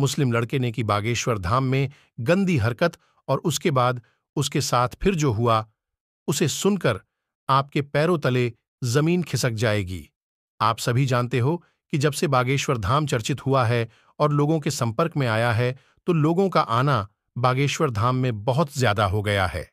मुस्लिम लड़के ने की बागेश्वर धाम में गंदी हरकत और उसके बाद उसके साथ फिर जो हुआ उसे सुनकर आपके पैरों तले जमीन खिसक जाएगी आप सभी जानते हो कि जब से बागेश्वर धाम चर्चित हुआ है और लोगों के संपर्क में आया है तो लोगों का आना बागेश्वर धाम में बहुत ज्यादा हो गया है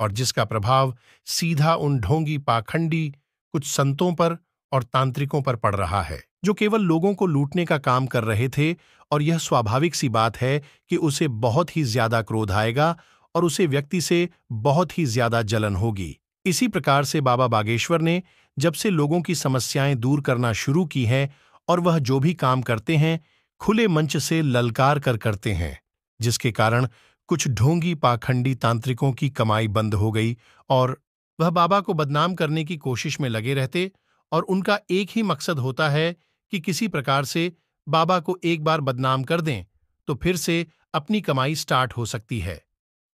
और जिसका प्रभाव सीधा उन ढोंगी पाखंडी कुछ संतों पर और तांत्रिकों पर पड़ रहा है जो केवल लोगों को लूटने का काम कर रहे थे और यह स्वाभाविक सी बात है कि उसे बहुत ही ज्यादा क्रोध आएगा और उसे व्यक्ति से बहुत ही ज्यादा जलन होगी इसी प्रकार से बाबा बागेश्वर ने जब से लोगों की समस्याएं दूर करना शुरू की हैं और वह जो भी काम करते हैं खुले मंच से ललकार कर करते हैं जिसके कारण कुछ ढोंगी पाखंडी तांत्रिकों की कमाई बंद हो गई और वह बाबा को बदनाम करने की कोशिश में लगे रहते और उनका एक ही मकसद होता है कि किसी प्रकार से बाबा को एक बार बदनाम कर दें तो फिर से अपनी कमाई स्टार्ट हो सकती है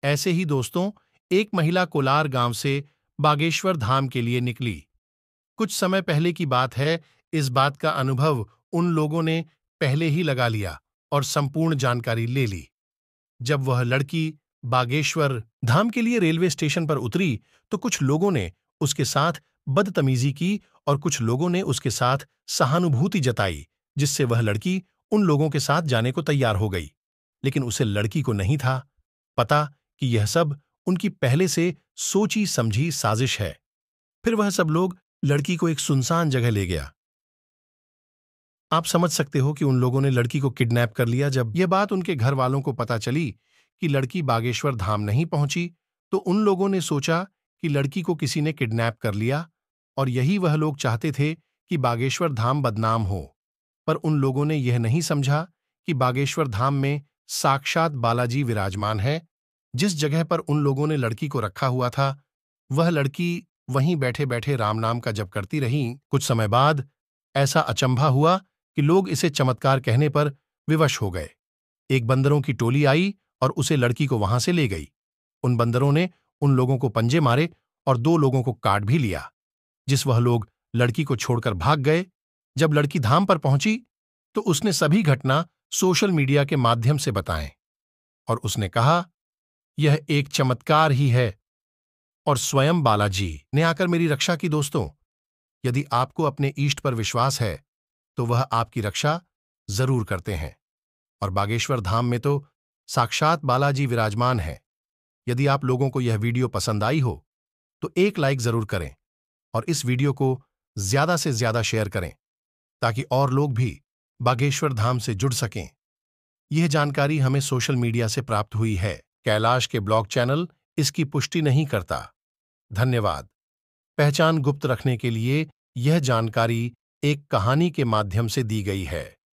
ऐसे ही दोस्तों एक महिला कोलार गांव से बागेश्वर धाम के लिए निकली कुछ समय पहले की बात है इस बात का अनुभव उन लोगों ने पहले ही लगा लिया और संपूर्ण जानकारी ले ली जब वह लड़की बागेश्वर धाम के लिए रेलवे स्टेशन पर उतरी तो कुछ लोगों ने उसके साथ बदतमीजी की और कुछ लोगों ने उसके साथ सहानुभूति जताई जिससे वह लड़की उन लोगों के साथ जाने को तैयार हो गई लेकिन उसे लड़की को नहीं था पता कि यह सब उनकी पहले से सोची समझी साजिश है फिर वह सब लोग लड़की को एक सुनसान जगह ले गया आप समझ सकते हो कि उन लोगों ने लड़की को किडनैप कर लिया जब यह बात उनके घर वालों को पता चली कि लड़की बागेश्वर धाम नहीं पहुंची तो उन लोगों ने सोचा कि लड़की को किसी ने किडनैप कर लिया और यही वह लोग चाहते थे कि बागेश्वर धाम बदनाम हो पर उन लोगों ने यह नहीं समझा कि बागेश्वर धाम में साक्षात बालाजी विराजमान है जिस जगह पर उन लोगों ने लड़की को रखा हुआ था वह लड़की वहीं बैठे बैठे राम नाम का जप करती रही कुछ समय बाद ऐसा अचंभा हुआ कि लोग इसे चमत्कार कहने पर विवश हो गए एक बंदरों की टोली आई और उसे लड़की को वहां से ले गई उन बंदरों ने उन लोगों को पंजे मारे और दो लोगों को काट भी लिया जिस वह लोग लड़की को छोड़कर भाग गए जब लड़की धाम पर पहुंची तो उसने सभी घटना सोशल मीडिया के माध्यम से बताएं और उसने कहा यह एक चमत्कार ही है और स्वयं बालाजी ने आकर मेरी रक्षा की दोस्तों यदि आपको अपने ईष्ट पर विश्वास है तो वह आपकी रक्षा जरूर करते हैं और बागेश्वर धाम में तो साक्षात बालाजी विराजमान है यदि आप लोगों को यह वीडियो पसंद आई हो तो एक लाइक जरूर करें और इस वीडियो को ज्यादा से ज्यादा शेयर करें ताकि और लोग भी बागेश्वर धाम से जुड़ सकें यह जानकारी हमें सोशल मीडिया से प्राप्त हुई है कैलाश के ब्लॉग चैनल इसकी पुष्टि नहीं करता धन्यवाद पहचान गुप्त रखने के लिए यह जानकारी एक कहानी के माध्यम से दी गई है